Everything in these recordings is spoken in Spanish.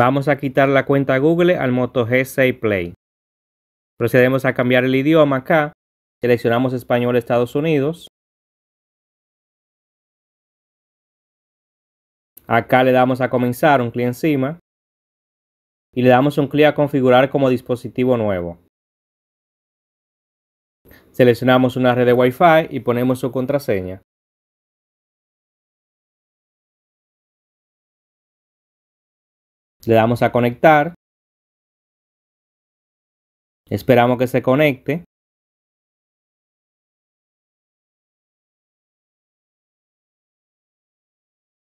Vamos a quitar la cuenta Google al Moto G6 Play. Procedemos a cambiar el idioma acá. Seleccionamos español Estados Unidos. Acá le damos a comenzar un clic encima. Y le damos un clic a configurar como dispositivo nuevo. Seleccionamos una red de Wi-Fi y ponemos su contraseña. Le damos a conectar. Esperamos que se conecte.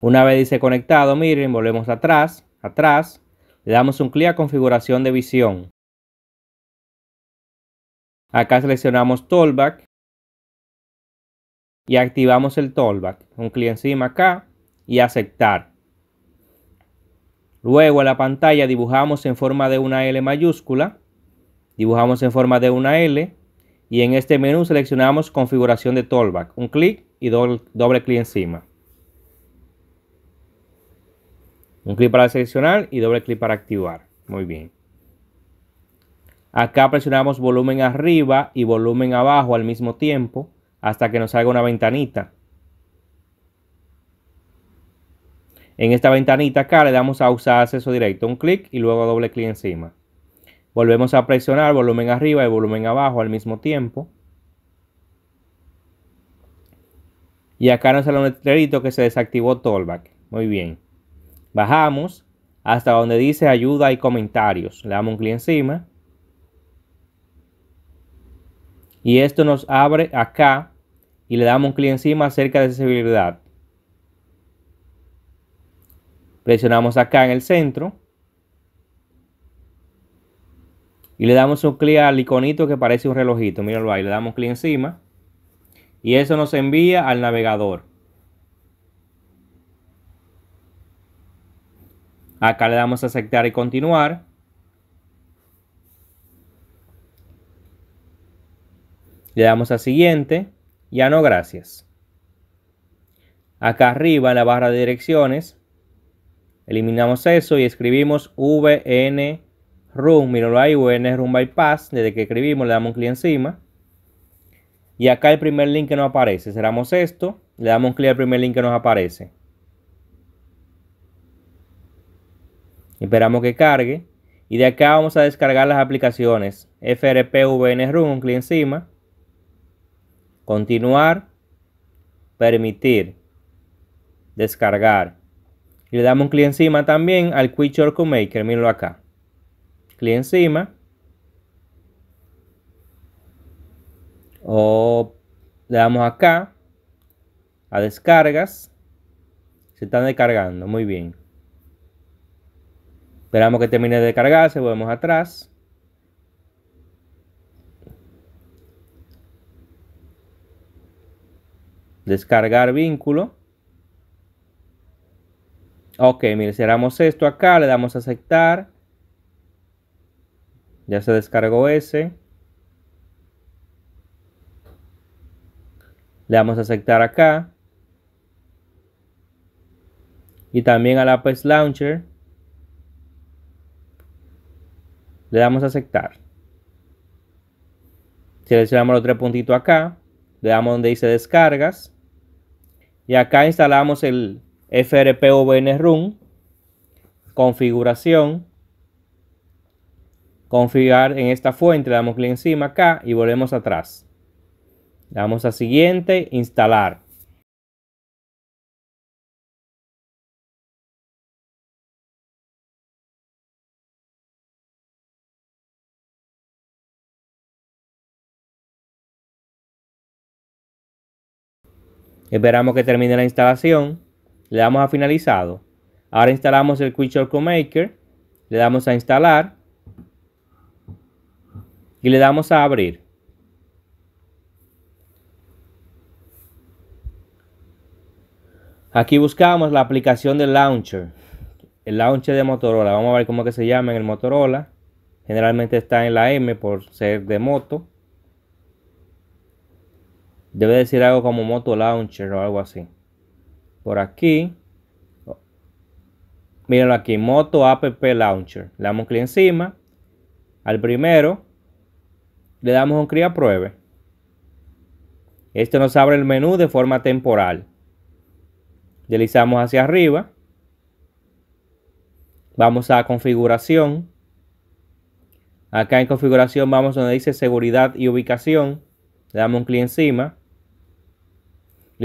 Una vez dice conectado, miren, volvemos atrás, atrás, le damos un clic a configuración de visión. Acá seleccionamos Tollback y activamos el Tollback. Un clic encima acá y aceptar. Luego en la pantalla dibujamos en forma de una L mayúscula, dibujamos en forma de una L y en este menú seleccionamos configuración de tollback, un clic y doble, doble clic encima. Un clic para seleccionar y doble clic para activar. Muy bien. Acá presionamos volumen arriba y volumen abajo al mismo tiempo hasta que nos salga una ventanita. En esta ventanita acá le damos a usar acceso directo, un clic y luego doble clic encima. Volvemos a presionar volumen arriba y volumen abajo al mismo tiempo. Y acá nos sale un letrerito que se desactivó Tollback. Muy bien. Bajamos hasta donde dice ayuda y comentarios. Le damos un clic encima. Y esto nos abre acá y le damos un clic encima acerca de accesibilidad. Presionamos acá en el centro. Y le damos un clic al iconito que parece un relojito. Míralo ahí. Le damos clic encima. Y eso nos envía al navegador. Acá le damos a aceptar y continuar. Le damos a siguiente. Ya no, gracias. Acá arriba en la barra de direcciones Eliminamos eso y escribimos VN room, míralo ahí, VN room bypass, desde que escribimos le damos un clic encima. Y acá el primer link que nos aparece, cerramos esto, le damos un clic al primer link que nos aparece. Esperamos que cargue. Y de acá vamos a descargar las aplicaciones. FRP VN Room, un clic encima. Continuar. Permitir. Descargar. Y le damos un clic encima también al Quick Shortcut Maker. Mírenlo acá. Clic encima. O le damos acá a descargas. Se están descargando. Muy bien. Esperamos que termine de descargarse. Volvemos atrás. Descargar vínculo. Ok, mire, cerramos esto acá, le damos a aceptar. Ya se descargó ese. Le damos a aceptar acá. Y también al app Launcher. Le damos a aceptar. Seleccionamos los tres puntitos acá. Le damos donde dice descargas. Y acá instalamos el, FRPVN Run, configuración, configurar en esta fuente, damos clic encima acá y volvemos atrás. damos a siguiente, instalar. Esperamos que termine la instalación. Le damos a finalizado. Ahora instalamos el Quick Shortcut Maker. Le damos a instalar. Y le damos a abrir. Aquí buscamos la aplicación del launcher. El launcher de Motorola. Vamos a ver cómo que se llama en el Motorola. Generalmente está en la M por ser de moto. Debe decir algo como Moto Launcher o algo así por aquí. Mírenlo aquí, Moto App Launcher. Le damos clic encima. Al primero le damos un clic a pruebe. Este nos abre el menú de forma temporal. Deslizamos hacia arriba. Vamos a configuración. Acá en configuración vamos donde dice seguridad y ubicación. Le damos un clic encima.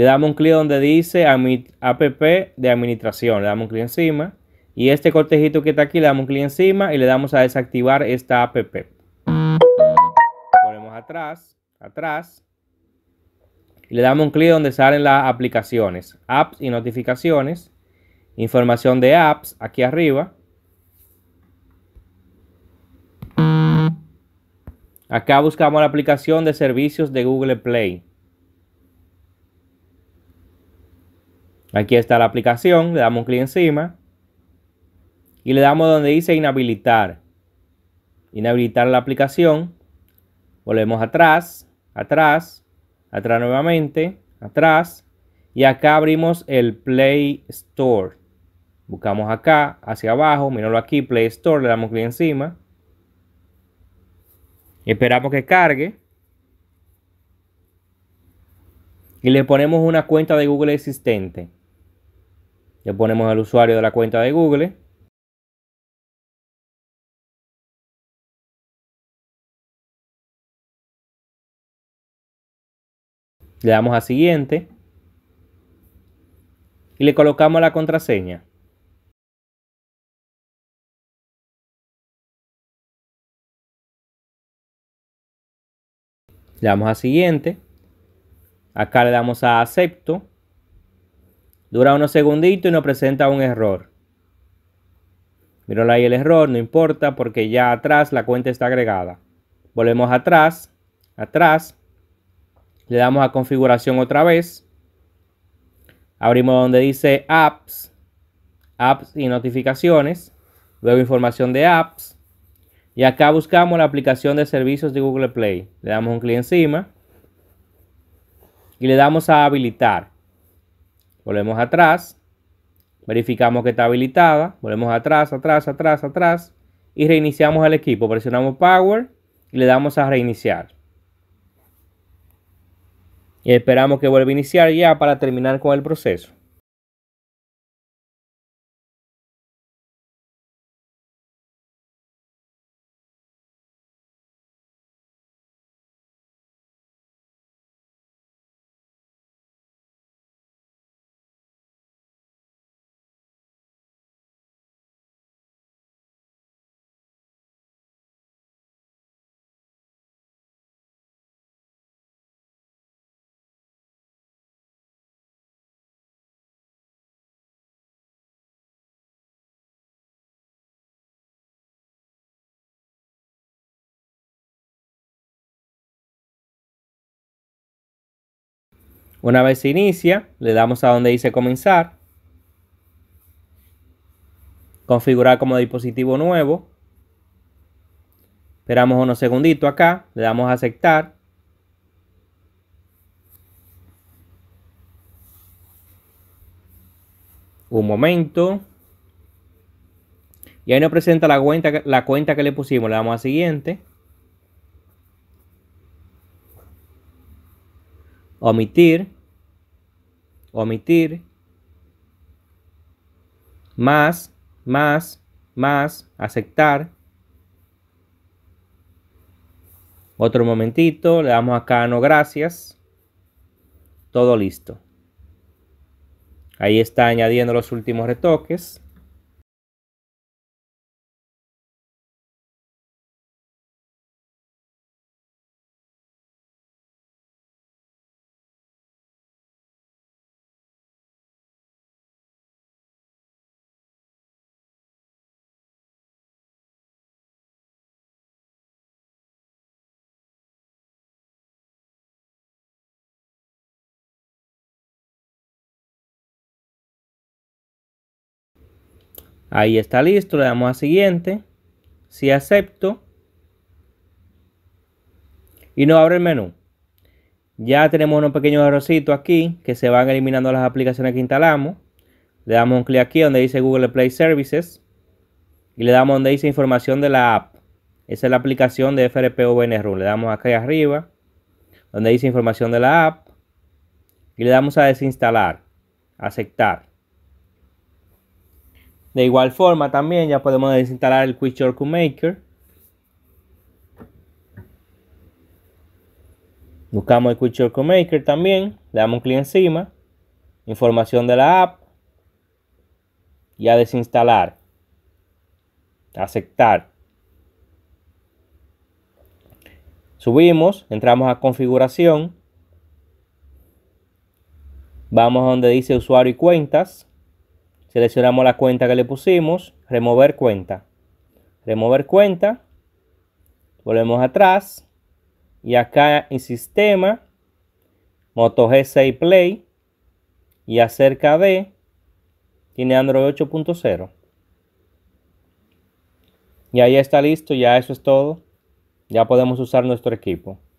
Le damos un clic donde dice app de administración. Le damos un clic encima. Y este cortejito que está aquí le damos un clic encima y le damos a desactivar esta app. Ponemos atrás, atrás. le damos un clic donde salen las aplicaciones, apps y notificaciones. Información de apps aquí arriba. Acá buscamos la aplicación de servicios de Google Play. Aquí está la aplicación, le damos clic encima y le damos donde dice inhabilitar. Inhabilitar la aplicación. Volvemos atrás, atrás, atrás nuevamente, atrás. Y acá abrimos el Play Store. Buscamos acá, hacia abajo, míralo aquí, Play Store, le damos clic encima. Esperamos que cargue. Y le ponemos una cuenta de Google existente. Le ponemos el usuario de la cuenta de Google. Le damos a siguiente. Y le colocamos la contraseña. Le damos a siguiente. Acá le damos a acepto. Dura unos segunditos y nos presenta un error. Míralo ahí el error, no importa porque ya atrás la cuenta está agregada. Volvemos atrás, atrás. Le damos a configuración otra vez. Abrimos donde dice apps, apps y notificaciones. Luego información de apps. Y acá buscamos la aplicación de servicios de Google Play. Le damos un clic encima. Y le damos a habilitar. Volvemos atrás. Verificamos que está habilitada. Volvemos atrás, atrás, atrás, atrás. Y reiniciamos el equipo. Presionamos Power y le damos a reiniciar. Y esperamos que vuelva a iniciar ya para terminar con el proceso. Una vez se inicia, le damos a donde dice comenzar. Configurar como dispositivo nuevo. Esperamos unos segunditos acá, le damos a aceptar. Un momento. Y ahí nos presenta la cuenta, la cuenta que le pusimos. Le damos a siguiente. omitir, omitir, más, más, más, aceptar. Otro momentito, le damos acá no gracias. Todo listo. Ahí está añadiendo los últimos retoques. Ahí está listo, le damos a siguiente. Si acepto. Y nos abre el menú. Ya tenemos unos pequeños errorcitos aquí que se van eliminando las aplicaciones que instalamos. Le damos un clic aquí donde dice Google Play Services. Y le damos donde dice información de la app. Esa es la aplicación de FRP Le damos acá arriba donde dice información de la app. Y le damos a desinstalar. Aceptar. De igual forma también ya podemos desinstalar el Quick Maker. Buscamos el Quick Maker también, le damos un clic encima, información de la app y a desinstalar, aceptar. Subimos, entramos a configuración, vamos a donde dice usuario y cuentas. Seleccionamos la cuenta que le pusimos, remover cuenta. Remover cuenta. Volvemos atrás. Y acá en sistema, Moto G6 Play y acerca de, tiene Android 8.0. Y ahí está listo, ya eso es todo. Ya podemos usar nuestro equipo.